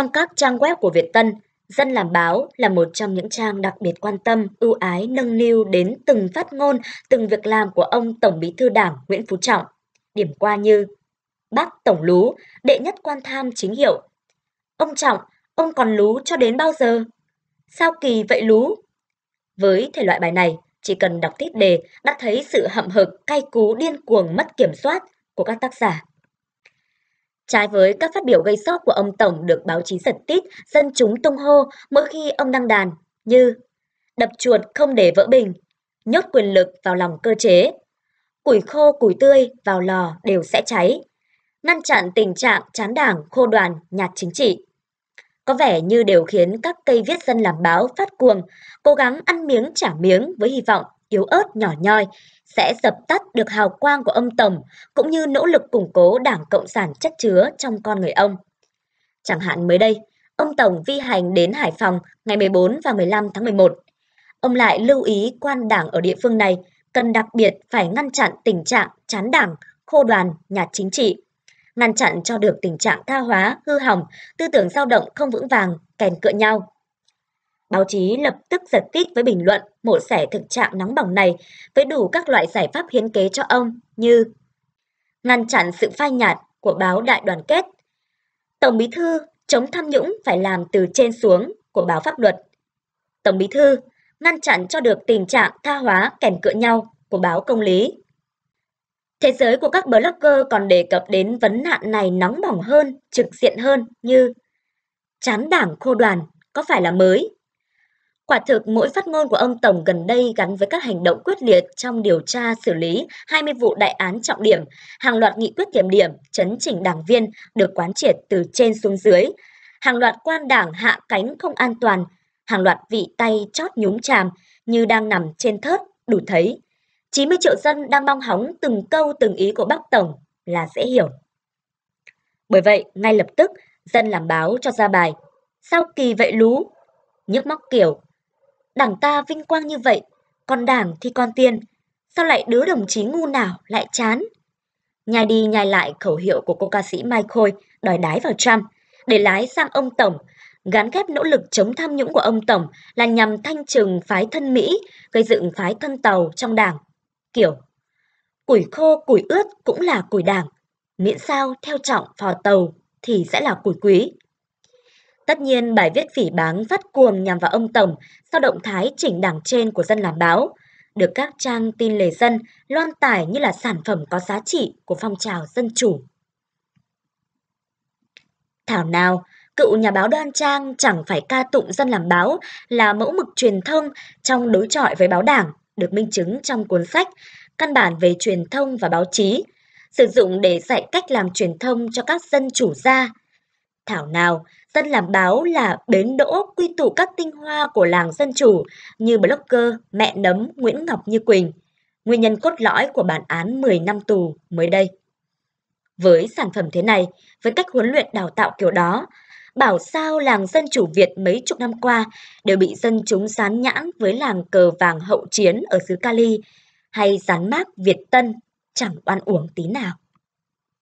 Trong các trang web của Việt Tân, Dân làm báo là một trong những trang đặc biệt quan tâm, ưu ái nâng niu đến từng phát ngôn, từng việc làm của ông Tổng Bí thư Đảng Nguyễn Phú Trọng. Điểm qua như Bác Tổng Lú, đệ nhất quan tham chính hiệu. Ông Trọng, ông còn lú cho đến bao giờ? Sao kỳ vậy lú? Với thể loại bài này, chỉ cần đọc tiết đề đã thấy sự hậm hực, cay cú, điên cuồng, mất kiểm soát của các tác giả Trái với các phát biểu gây sốc của ông Tổng được báo chí giật tít, dân chúng tung hô mỗi khi ông đăng đàn như đập chuột không để vỡ bình, nhốt quyền lực vào lòng cơ chế, củi khô củi tươi vào lò đều sẽ cháy, ngăn chặn tình trạng chán đảng khô đoàn nhạt chính trị. Có vẻ như đều khiến các cây viết dân làm báo phát cuồng, cố gắng ăn miếng trả miếng với hy vọng yếu ớt nhỏ nhoi sẽ dập tắt được hào quang của ông Tổng cũng như nỗ lực củng cố Đảng Cộng sản chất chứa trong con người ông. Chẳng hạn mới đây, ông Tổng vi hành đến Hải Phòng ngày 14 và 15 tháng 11. Ông lại lưu ý quan đảng ở địa phương này cần đặc biệt phải ngăn chặn tình trạng chán đảng, khô đoàn, nhà chính trị, ngăn chặn cho được tình trạng tha hóa, hư hỏng, tư tưởng dao động không vững vàng, kèn cựa nhau. Báo chí lập tức giật tít với bình luận mổ xẻ thực trạng nóng bỏng này với đủ các loại giải pháp hiến kế cho ông như ngăn chặn sự phai nhạt của báo đại đoàn kết, Tổng bí thư chống tham nhũng phải làm từ trên xuống của báo pháp luật, Tổng bí thư ngăn chặn cho được tình trạng tha hóa kèm cựa nhau của báo công lý. Thế giới của các blogger còn đề cập đến vấn nạn này nóng bỏng hơn, trực diện hơn như chán đảng khô đoàn có phải là mới Quả thực, mỗi phát ngôn của ông Tổng gần đây gắn với các hành động quyết liệt trong điều tra xử lý 20 vụ đại án trọng điểm, hàng loạt nghị quyết kiểm điểm, chấn chỉnh đảng viên được quán triệt từ trên xuống dưới, hàng loạt quan đảng hạ cánh không an toàn, hàng loạt vị tay chót nhúng chàm như đang nằm trên thớt, đủ thấy. 90 triệu dân đang mong hóng từng câu từng ý của bác Tổng là dễ hiểu. Bởi vậy, ngay lập tức, dân làm báo cho ra bài. Sao kỳ vậy lú? Nhức móc kiểu đảng ta vinh quang như vậy, còn đảng thì còn tiên, sao lại đứa đồng chí ngu nào lại chán? Nhai đi nhai lại khẩu hiệu của cô ca sĩ Mai Khôi đòi đái vào Trump, để lái sang ông Tổng, gắn ghép nỗ lực chống tham nhũng của ông Tổng là nhằm thanh trừng phái thân Mỹ, gây dựng phái thân Tàu trong đảng. Kiểu, củi khô, củi ướt cũng là củi đảng, miễn sao theo trọng phò Tàu thì sẽ là củi quý. Tất nhiên, bài viết phỉ báng phát cuồng nhằm vào ông Tổng sau động thái chỉnh đảng trên của dân làm báo, được các trang tin lề dân loan tải như là sản phẩm có giá trị của phong trào dân chủ. Thảo nào, cựu nhà báo Đoan Trang chẳng phải ca tụng dân làm báo là mẫu mực truyền thông trong đối chọi với báo đảng, được minh chứng trong cuốn sách Căn bản về truyền thông và báo chí, sử dụng để dạy cách làm truyền thông cho các dân chủ gia, Thảo nào, dân làm báo là bến đỗ quy tụ các tinh hoa của làng dân chủ như blogger mẹ nấm Nguyễn Ngọc Như Quỳnh, nguyên nhân cốt lõi của bản án 10 năm tù mới đây. Với sản phẩm thế này, với cách huấn luyện đào tạo kiểu đó, bảo sao làng dân chủ Việt mấy chục năm qua đều bị dân chúng sán nhãn với làng cờ vàng hậu chiến ở xứ Cali hay dán mác Việt Tân chẳng oan uổng tí nào.